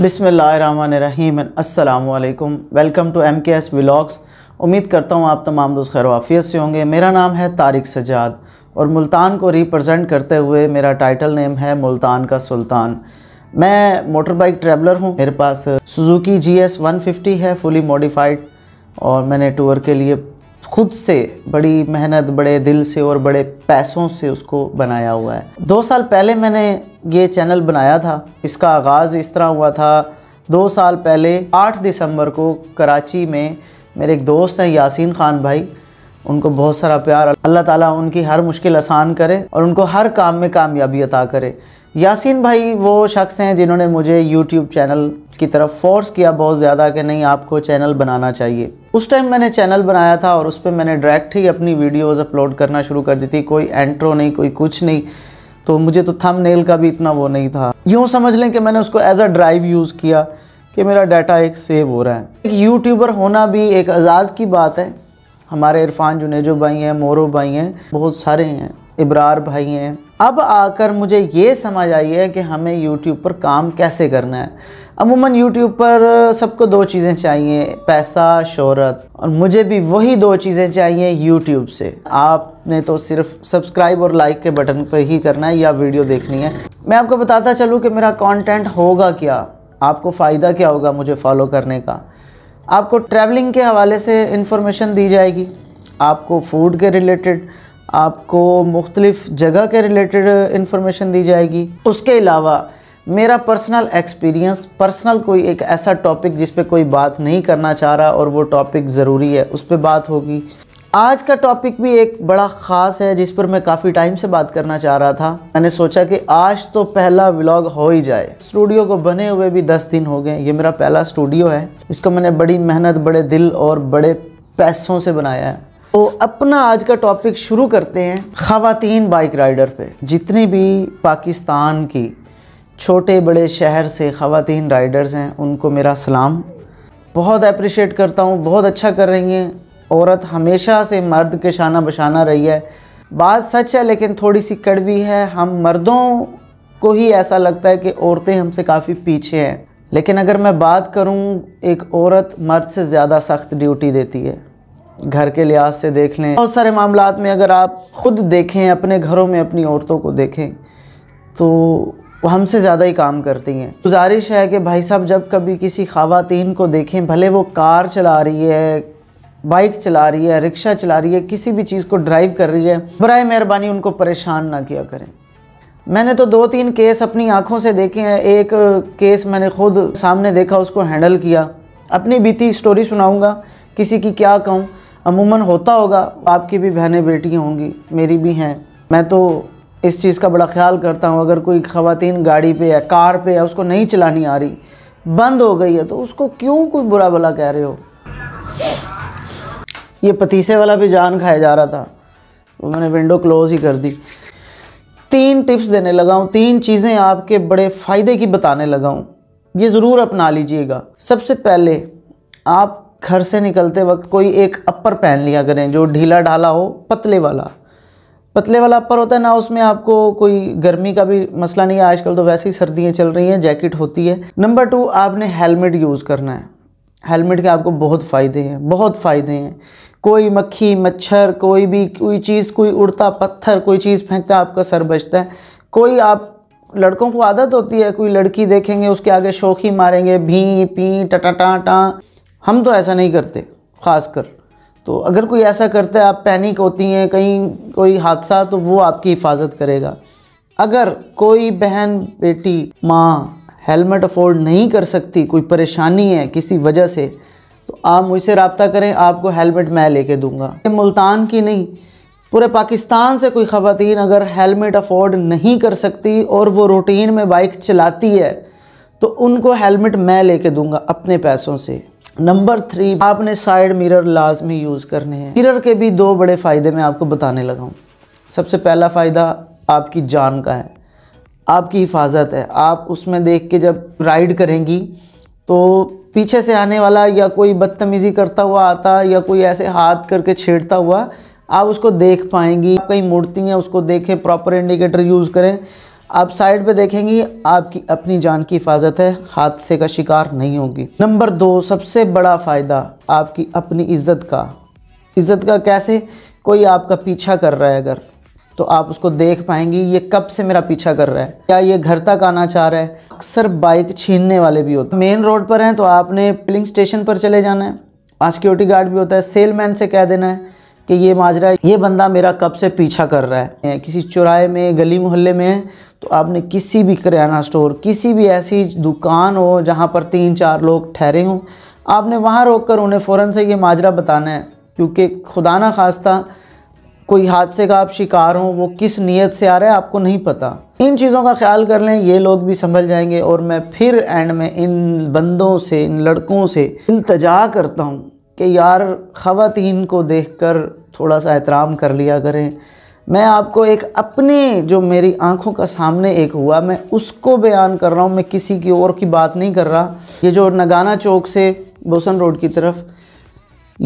बिसमीम अल्लाम welcome to M K S vlogs उम्मीद करता हूँ आप तमाम दोस्त खैर वाफियत से होंगे मेरा नाम है तारिक सजाद और मुल्तान को रिप्रजेंट करते हुए मेरा टाइटल नेम है मुल्तान का सुल्तान मैं मोटर बाइक ट्रेवलर हूँ मेरे पास Suzuki G S one fifty है फुली मॉडिफाइड और मैंने टूर के लिए खुद से बड़ी मेहनत बड़े दिल से और बड़े पैसों से उसको बनाया हुआ है दो साल पहले मैंने ये चैनल बनाया था इसका आगाज़ इस तरह हुआ था दो साल पहले 8 दिसंबर को कराची में मेरे एक दोस्त हैं यासीन खान भाई उनको बहुत सारा प्यार अल्लाह ताला उनकी हर मुश्किल आसान करे और उनको हर काम में कामयाबी अता करे यासीन भाई वो शख्स हैं जिन्होंने मुझे यूट्यूब चैनल की तरफ फोर्स किया बहुत ज़्यादा कि नहीं आपको चैनल बनाना चाहिए उस टाइम मैंने चैनल बनाया था और उस पर मैंने डायरेक्ट ही अपनी वीडियोस अपलोड करना शुरू कर दी थी कोई एंट्रो नहीं कोई कुछ नहीं तो मुझे तो थम का भी इतना वो नहीं था यूँ समझ लें कि मैंने उसको एज अ ड्राइव यूज़ किया कि मेरा डाटा एक सेव हो रहा है एक यूट्यूबर होना भी एक एजाज़ की बात है हमारे इरफान जुनेजो भाई हैं मोरू भाई हैं बहुत सारे हैं इब्रार भाई हैं अब आकर मुझे ये समझ आई है कि हमें यूट्यूब पर काम कैसे करना है अमूमन यूट्यूब पर सबको दो चीज़ें चाहिए पैसा शोहरत और मुझे भी वही दो चीज़ें चाहिए यूट्यूब से आपने तो सिर्फ सब्सक्राइब और लाइक के बटन पर ही करना है या वीडियो देखनी है मैं आपको बताता चलूँ कि मेरा कॉन्टेंट होगा क्या आपको फ़ायदा क्या होगा मुझे फॉलो करने का आपको ट्रैवलिंग के हवाले से इंफॉर्मेशन दी जाएगी आपको फूड के रिलेटेड आपको मुख्तलिफ़ जगह के रिलेटेड इंफॉर्मेशन दी जाएगी उसके अलावा मेरा पर्सनल एक्सपीरियंस पर्सनल कोई एक ऐसा टॉपिक जिस पे कोई बात नहीं करना चाह रहा और वो टॉपिक ज़रूरी है उस पर बात होगी आज का टॉपिक भी एक बड़ा ख़ास है जिस पर मैं काफ़ी टाइम से बात करना चाह रहा था मैंने सोचा कि आज तो पहला व्लॉग हो ही जाए स्टूडियो को बने हुए भी दस दिन हो गए ये मेरा पहला स्टूडियो है इसको मैंने बड़ी मेहनत बड़े दिल और बड़े पैसों से बनाया है तो अपना आज का टॉपिक शुरू करते हैं ख़वातीन बाइक राइडर पर जितनी भी पाकिस्तान की छोटे बड़े शहर से ख़वातीन राइडर्स हैं उनको मेरा सलाम बहुत अप्रिशिएट करता हूँ बहुत अच्छा कर रही हैं औरत हमेशा से मर्द के शाना बशाना रही है बात सच है लेकिन थोड़ी सी कड़वी है हम मर्दों को ही ऐसा लगता है कि औरतें हमसे काफ़ी पीछे हैं लेकिन अगर मैं बात करूं एक औरत मर्द से ज़्यादा सख्त ड्यूटी देती है घर के लिहाज से देख लें बहुत सारे मामलों में अगर आप ख़ुद देखें अपने घरों में अपनी औरतों को देखें तो वो हमसे ज़्यादा ही काम करती हैं गुजारिश है कि भाई साहब जब कभी किसी खातन को देखें भले वो कार चला रही है बाइक चला रही है रिक्शा चला रही है किसी भी चीज़ को ड्राइव कर रही है बर मेहरबानी उनको परेशान ना किया करें मैंने तो दो तीन केस अपनी आँखों से देखे हैं एक केस मैंने खुद सामने देखा उसको हैंडल किया अपनी बीती स्टोरी सुनाऊंगा किसी की क्या कहूँ अमूमन होता होगा आपकी भी बहनें बेटियाँ होंगी मेरी भी हैं मैं तो इस चीज़ का बड़ा ख्याल करता हूँ अगर कोई ख़वातीन गाड़ी पर या कार पर या उसको नहीं चलानी आ रही बंद हो गई है तो उसको क्यों कोई बुरा भला कह रहे हो ये पतीसे वाला भी जान खाया जा रहा था वो मैंने विंडो क्लोज ही कर दी तीन टिप्स देने लगा हूँ तीन चीज़ें आपके बड़े फ़ायदे की बताने लगा हूँ ये ज़रूर अपना लीजिएगा सबसे पहले आप घर से निकलते वक्त कोई एक अपर पहन लिया करें जो ढीला ढाला हो पतले वाला पतले वाला अपर होता है ना उसमें आपको कोई गर्मी का भी मसला नहीं है आजकल तो वैसे ही सर्दियाँ चल रही हैं जैकेट होती है नंबर टू आपने हेलमेट यूज़ करना है हेलमेट के आपको बहुत फ़ायदे हैं बहुत फ़ायदे हैं कोई मक्खी मच्छर कोई भी कोई चीज़ कोई उड़ता पत्थर कोई चीज़ फेंकता आपका सर बचता है कोई आप लड़कों को आदत होती है कोई लड़की देखेंगे उसके आगे शोखी मारेंगे भी पी टटा टा टा हम तो ऐसा नहीं करते ख़ासकर तो अगर कोई ऐसा करता है आप पैनिक होती हैं कहीं कोई हादसा तो वो आपकी हिफाजत करेगा अगर कोई बहन बेटी माँ हेलमेट अफोर्ड नहीं कर सकती कोई परेशानी है किसी वजह से तो आप मुझसे रबता करें आपको हेलमेट मैं लेके दूंगा मुल्तान की नहीं पूरे पाकिस्तान से कोई ख़वान अगर हेलमेट अफोर्ड नहीं कर सकती और वो रूटीन में बाइक चलाती है तो उनको हेलमेट मैं लेके दूंगा अपने पैसों से नंबर थ्री आपने साइड मिरर लाजमी यूज़ करने हैं मिरर के भी दो बड़े फ़ायदे मैं आपको बताने लगा हूँ सबसे पहला फ़ायदा आपकी जान का है आपकी हिफाजत है आप उसमें देख के जब राइड करेंगी तो पीछे से आने वाला या कोई बदतमीज़ी करता हुआ आता या कोई ऐसे हाथ करके छेड़ता हुआ आप उसको देख पाएंगी कहीं मुड़ती हैं उसको देखें प्रॉपर इंडिकेटर यूज़ करें आप साइड पे देखेंगी आपकी अपनी जान की हिफाजत है हादसे का शिकार नहीं होगी नंबर दो सबसे बड़ा फ़ायदा आपकी अपनी इज़्ज़त का इज़्ज़त का कैसे कोई आपका पीछा कर रहा है अगर तो आप उसको देख पाएंगी ये कब से मेरा पीछा कर रहा है क्या ये घर तक आना चाह रहा है अक्सर बाइक छीनने वाले भी होते हैं मेन रोड पर हैं तो आपने पिलिंग स्टेशन पर चले जाना है वहाँ सिक्योरिटी गार्ड भी होता है सेलमैन से कह देना है कि ये माजरा ये बंदा मेरा कब से पीछा कर रहा है किसी चुराए में गली मोहल्ले में है तो आपने किसी भी करियाना स्टोर किसी भी ऐसी दुकान हो जहाँ पर तीन चार लोग ठहरे हों आपने वहाँ रोक कर उन्हें फ़ौरन से ये माजरा बताना है क्योंकि खुदा ना खास्ता कोई हादसे का आप शिकार हों वो किस नीयत से आ रहा है आपको नहीं पता इन चीज़ों का ख्याल कर लें ये लोग भी संभल जाएंगे और मैं फिर एंड में इन बंदों से इन लड़कों से इल्तजा करता हूँ कि यार ख़वान को देख कर थोड़ा सा एहतराम कर लिया करें मैं आपको एक अपने जो मेरी आंखों का सामने एक हुआ मैं उसको बयान कर रहा हूँ मैं किसी की और की बात नहीं कर रहा ये जो नगाना चौक से बोसन रोड की तरफ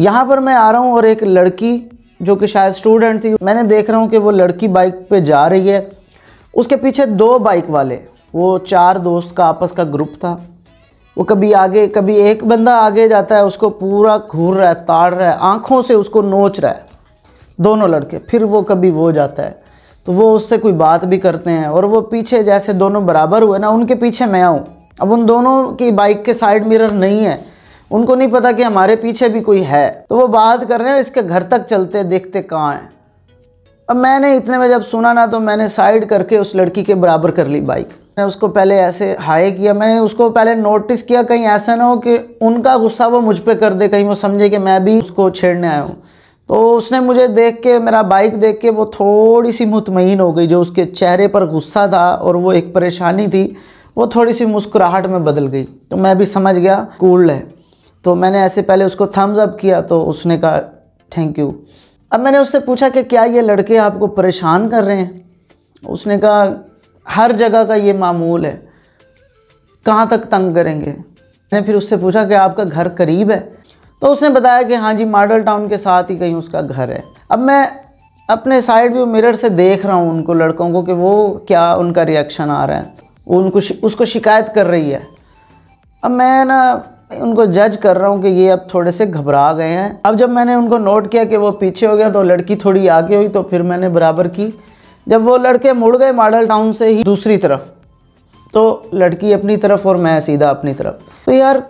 यहाँ पर मैं आ रहा हूँ और एक लड़की जो कि शायद स्टूडेंट थी मैंने देख रहा हूँ कि वो लड़की बाइक पे जा रही है उसके पीछे दो बाइक वाले वो चार दोस्त का आपस का ग्रुप था वो कभी आगे कभी एक बंदा आगे जाता है उसको पूरा घूर रहा है ताड़ रहा है आँखों से उसको नोच रहा है दोनों लड़के फिर वो कभी वो जाता है तो वो उससे कोई बात भी करते हैं और वो पीछे जैसे दोनों बराबर हुए ना उनके पीछे मैं आऊँ अब उन दोनों की बाइक के साइड मिरर नहीं है उनको नहीं पता कि हमारे पीछे भी कोई है तो वो बात कर रहे हैं इसके घर तक चलते देखते कहाँ हैं अब मैंने इतने में जब सुना ना तो मैंने साइड करके उस लड़की के बराबर कर ली बाइक मैंने उसको पहले ऐसे हाई किया मैंने उसको पहले नोटिस किया कहीं ऐसा ना हो कि उनका गुस्सा वो मुझ पर कर दे कहीं वो समझे कि मैं भी उसको छेड़ने आया हूँ तो उसने मुझे देख के मेरा बाइक देख के वो थोड़ी सी मुतमिन हो गई जो उसके चेहरे पर गुस्सा था और वो एक परेशानी थी वो थोड़ी सी मुस्कुराहट में बदल गई तो मैं भी समझ गया कूल है तो मैंने ऐसे पहले उसको थम्स अप किया तो उसने कहा थैंक यू अब मैंने उससे पूछा कि क्या ये लड़के आपको परेशान कर रहे हैं उसने कहा हर जगह का ये मामूल है कहाँ तक तंग करेंगे मैंने फिर उससे पूछा कि आपका घर करीब है तो उसने बताया कि हाँ जी मॉडल टाउन के साथ ही कहीं उसका घर है अब मैं अपने साइड व्यू मिरर से देख रहा हूँ उनको लड़कों को कि वो क्या उनका रिएक्शन आ रहा है वो उनको उसको शिकायत कर रही है अब मैं ना उनको जज कर रहा हूँ कि ये अब थोड़े से घबरा गए हैं अब जब मैंने उनको नोट किया कि वो पीछे हो गया तो लड़की थोड़ी आगे हुई तो फिर मैंने बराबर की जब वो लड़के मुड़ गए मॉडल टाउन से ही दूसरी तरफ तो लड़की अपनी तरफ और मैं सीधा अपनी तरफ तो यार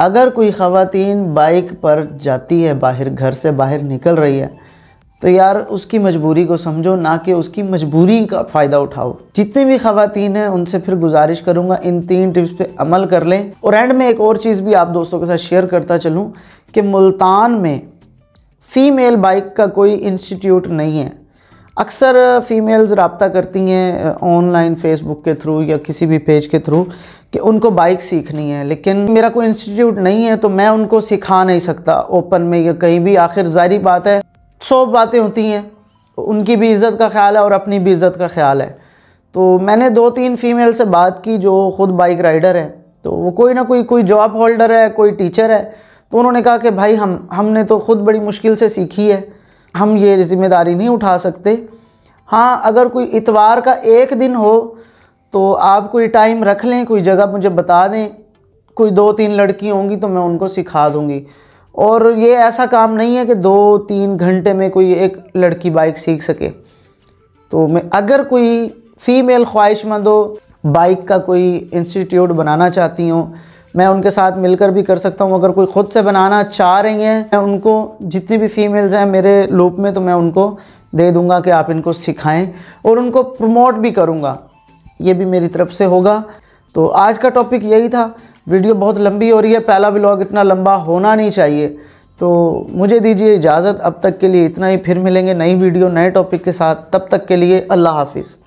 अगर कोई ख़वातीन बाइक पर जाती है बाहर घर से बाहर निकल रही है तो यार उसकी मजबूरी को समझो ना कि उसकी मजबूरी का फ़ायदा उठाओ जितनी भी ख़ातन हैं उनसे फिर गुजारिश करूँगा इन तीन टिप्स पे अमल कर लें और एंड में एक और चीज़ भी आप दोस्तों के साथ शेयर करता चलूँ कि मुल्तान में फ़ीमेल बाइक का कोई इंस्टीट्यूट नहीं है अक्सर फ़ीमेल्स रबता करती हैं ऑनलाइन फेसबुक के थ्रू या किसी भी पेज के थ्रू कि उनको बाइक सीखनी है लेकिन मेरा कोई इंस्टीट्यूट नहीं है तो मैं उनको सिखा नहीं सकता ओपन में या कहीं भी आखिर जारी बात है सौ बातें होती हैं तो उनकी भी इज़्ज़त का ख्याल है और अपनी भी इज़्ज़त का ख्याल है तो मैंने दो तीन फ़ीमेल से बात की जो ख़ुद बाइक राइडर हैं तो वो कोई ना कोई कोई जॉब होल्डर है कोई टीचर है तो उन्होंने कहा कि भाई हम हमने तो ख़ुद बड़ी मुश्किल से सीखी है हम ये ज़िम्मेदारी नहीं उठा सकते हाँ अगर कोई इतवार का एक दिन हो तो आप कोई टाइम रख लें कोई जगह मुझे बता दें कोई दो तीन लड़की होंगी तो मैं उनको सिखा दूँगी और ये ऐसा काम नहीं है कि दो तीन घंटे में कोई एक लड़की बाइक सीख सके तो मैं अगर कोई फ़ीमेल ख्वाहिशमंद हो बाइक का कोई इंस्टीट्यूट बनाना चाहती हूँ मैं उनके साथ मिलकर भी कर सकता हूँ अगर कोई ख़ुद से बनाना चाह रही हैं मैं उनको जितनी भी फ़ीमेल्स हैं मेरे लूप में तो मैं उनको दे दूँगा कि आप इनको सिखाएं और उनको प्रमोट भी करूँगा ये भी मेरी तरफ से होगा तो आज का टॉपिक यही था वीडियो बहुत लंबी हो रही है पहला व्लॉग इतना लंबा होना नहीं चाहिए तो मुझे दीजिए इजाज़त अब तक के लिए इतना ही फिर मिलेंगे नई वीडियो नए टॉपिक के साथ तब तक के लिए अल्लाह हाफिज़